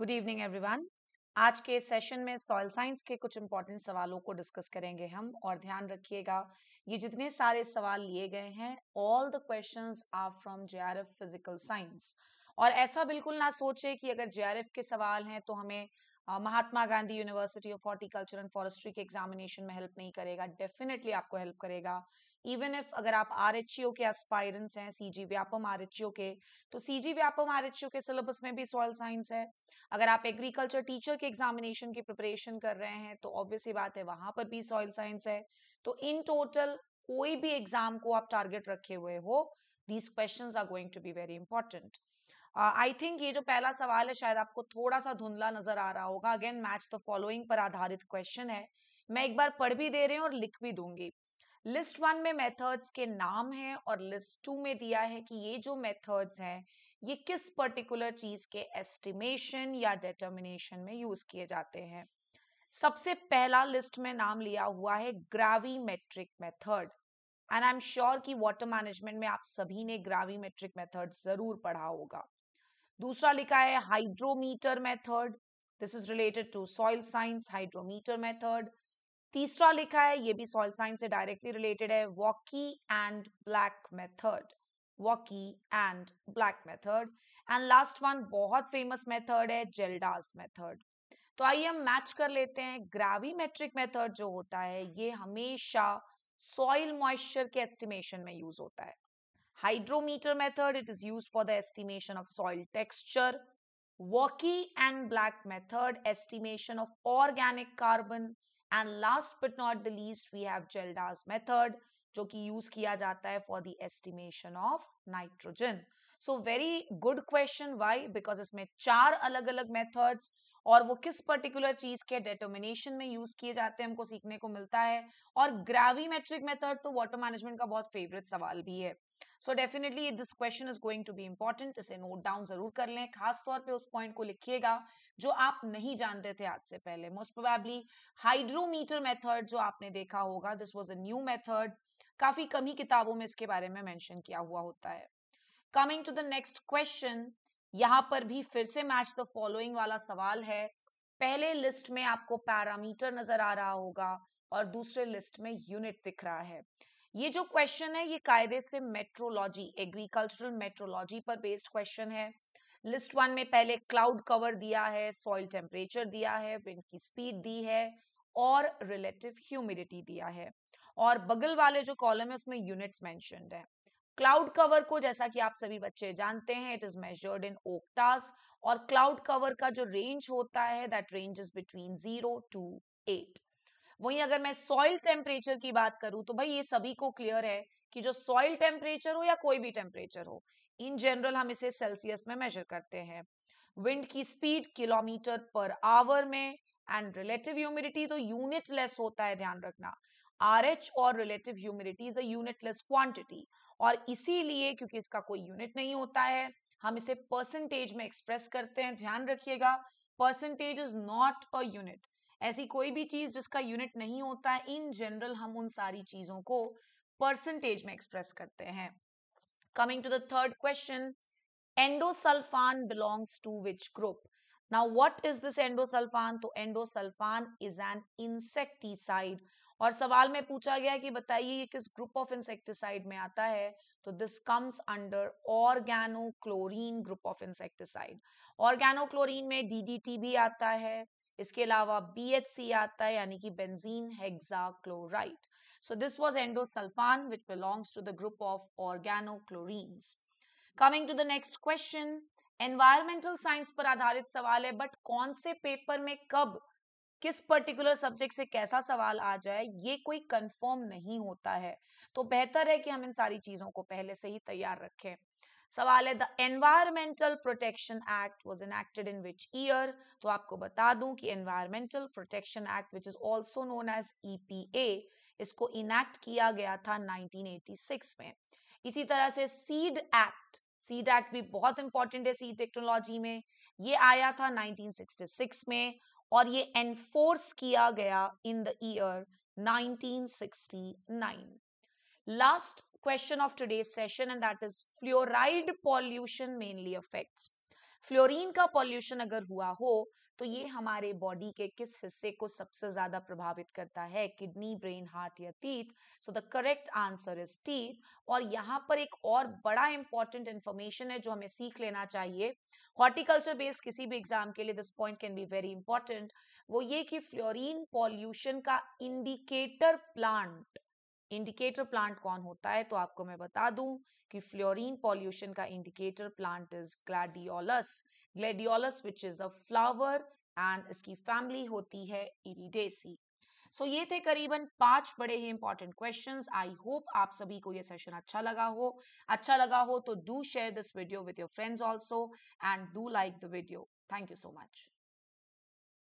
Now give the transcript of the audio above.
Good evening everyone आज के session में सॉइल साइंस के कुछ इंपॉर्टेंट सवालों को डिस्कस करेंगे हम और ध्यान रखिएगा ये जितने सारे सवाल लिए गए हैं all the questions are from JRF physical science और ऐसा बिल्कुल ना सोचे कि अगर जेआरएफ के सवाल हैं तो हमें Mahatma Gandhi university of horticulture and forestry के एग्जामिनेशन में हेल्प नहीं करेगा डेफिनेटली आपको हेल्प करेगा इवन इफ अगर आप आर के एस्पायरेंट्स हैं सीजी व्यापम आर के तो सीजी व्यापम आर के सिलेबस में भी सॉइल साइंस है अगर आप एग्रीकल्चर टीचर के एग्जामिनेशन की प्रिपरेशन कर रहे हैं तो ऑब्वियसली बात है वहां पर भी सॉइल साइंस है तो इन टोटल कोई भी एग्जाम को आप टारगेट रखे हुए हो these question are going to be very important I uh, think ये जो पहला सवाल है शायद आपको थोड़ा सा धुंधला नजर आ रहा होगा अगेन मैच द फॉलोइंग पर आधारित क्वेश्चन है मैं एक बार पढ़ भी दे रही हूँ और लिख भी दूंगी लिस्ट वन में मेथड्स के नाम हैं और लिस्ट टू में दिया है कि ये जो मेथड्स हैं ये किस पर्टिकुलर चीज के एस्टिमेशन या डिटर्मिनेशन में यूज किए जाते हैं सबसे पहला लिस्ट में नाम लिया हुआ है gravimetric method and I am sure कि वाटर मैनेजमेंट में आप सभी ने ग्राविमेट्रिक मेथड जरूर पढ़ा होगा दूसरा लिखा है hydrometer method this is related to soil science hydrometer method तीसरा लिखा है ये भी सॉइल साइंस से डायरेक्टली रिलेटेड है Walkley and Black method Walkley and Black method and last one बहुत फेमस मेथड है जेल्डास मेथड तो आइए हम मैच कर लेते हैं ग्रेविमेट्रिक मेथड जो होता है ये हमेशा सॉइल मॉइस्चर के एस्टिमेशन में यूज होता है Hydrometer method, it is used for the estimation of soil texture. Walkie and Black method, estimation of organic carbon. And last but not the least, we have Geldas method, jo ki use kiya jata hai for the estimation of nitrogen so very good question why because isme char alag alag methods और वो किस particular चीज के डेटोमिनेशन में use किए जाते हैं हमको सीखने को मिलता है और ग्रेविमेट्रिक मेथड तो वाटर मैनेजमेंट का बहुत फेवरेट सवाल भी है so definitely this question is going to be important इसे नोट डाउन जरूर कर लें खास तौर पे उस पॉइंट को लिखिएगा जो आप नहीं जानते थे आज से पहले मोस्ट प्रोबेबली हाइड्रोमीटर मेथड जो आपने देखा होगा this was a new method काफी कम ही किताबों में इसके बारे में मेंशन किया हुआ होता है coming to the next question यहाँ पर भी फिर से मैच द फॉलोइंग वाला सवाल है पहले लिस्ट में आपको पैरामीटर नजर आ रहा होगा और दूसरे लिस्ट में यूनिट दिख रहा है ये जो क्वेश्चन है ये कायदे से मेट्रोलॉजी एग्रीकल्चरल मेट्रोलॉजी पर बेस्ड क्वेश्चन है लिस्ट वन में पहले क्लाउड कवर दिया है सॉइल टेम्परेचर दिया है विंड की स्पीड दी है और रिलेटिव ह्यूमिडिटी दिया है और बगल वाले जो कॉलम है उसमें यूनिट्स मैं है क्लाउड कवर को जैसा कि आप सभी बच्चे जानते हैं it is measured in oktas और क्लाउड कवर का जो रेंज होता है that range is between zero to eight वहीं अगर मैं सॉइल टेम्परेचर की बात करूं तो भाई ये सभी को क्लियर है कि जो सॉइल टेम्परेचर हो या कोई भी टेम्परेचर हो इन जनरल हम इसे सेल्सियस में मेजर करते हैं विंड की स्पीड किलोमीटर पर आवर में एंड रिलेटिव ह्यूमिडिटी तो यूनिट लेस होता है ध्यान रखना आर एच और relative humidity is a less quantity और इसीलिए क्योंकि इसका कोई यूनिट नहीं होता है हम इसे परसेंटेज में एक्सप्रेस करते हैं ध्यान रखिएगा percentage is not a unit ऐसी कोई भी चीज जिसका यूनिट नहीं होता है इन जनरल हम उन सारी चीजों को परसेंटेज में एक्सप्रेस करते हैं coming to the third question endosulfan belongs to which group now what is this endosulfan तो एंडोसल्फान इज एन इंसेक्टिसाइड और सवाल में पूछा गया कि बताइए ये किस ग्रुप ऑफ इंसेक्टिसाइड में आता है तो this comes under organochlorine group of insecticide organochlorine में डीडीटी भी आता है इसके अलावा BHC आता है यानी कि benzene hexachloride so this was endosulfan which belongs to the group of organochlorines coming to the next question environmental science पर आधारित सवाल है बट कौन से पेपर में कब किस पर्टिकुलर सब्जेक्ट से कैसा सवाल आ जाए ये कोई कंफर्म नहीं होता है तो बेहतर है कि हम इन सारी चीजों को पहले से ही तैयार रखें सवाल है the environmental protection act was enacted in which year तो आपको बता दूं कि environmental protection act which is also known as EPA इसको इनैक्ट किया गया था 1986 में इसी तरह से सीड एक्ट सीड एक्ट भी बहुत इंपॉर्टेंट है सीड टेक्नोलॉजी e में ये आया था 1966 में और ये एनफोर्स किया गया in the year 1969 last question of today's session and that is fluoride pollution mainly affects fluorine का पॉल्यूशन अगर हुआ हो तो ये हमारे बॉडी के किस हिस्से को सबसे ज्यादा प्रभावित करता है किडनी ब्रेन हार्ट या teeth so the correct answer is teeth और यहाँ पर एक और बड़ा इंपॉर्टेंट इन्फॉर्मेशन है जो हमें सीख लेना चाहिए हॉर्टिकल्चर बेस्ड किसी भी एग्जाम के लिए this point can be very important वो ये कि फ्लोरिन पॉल्यूशन का इंडिकेटर प्लांट इंडिकेटर प्लांट कौन होता है तो आपको मैं बता दूं कि फ्लोरीन पॉल्यूशन का indicator plant is gladiolus gladiolus which is a flower and इसकी फैमिली होती है इरिडेसी सो so, ये थे करीबन पांच बड़े ही इंपॉर्टेंट क्वेश्चंस आई होप आप सभी को ये सेशन अच्छा लगा हो अच्छा लगा हो तो do share this video with your friends also and do like the video thank you so much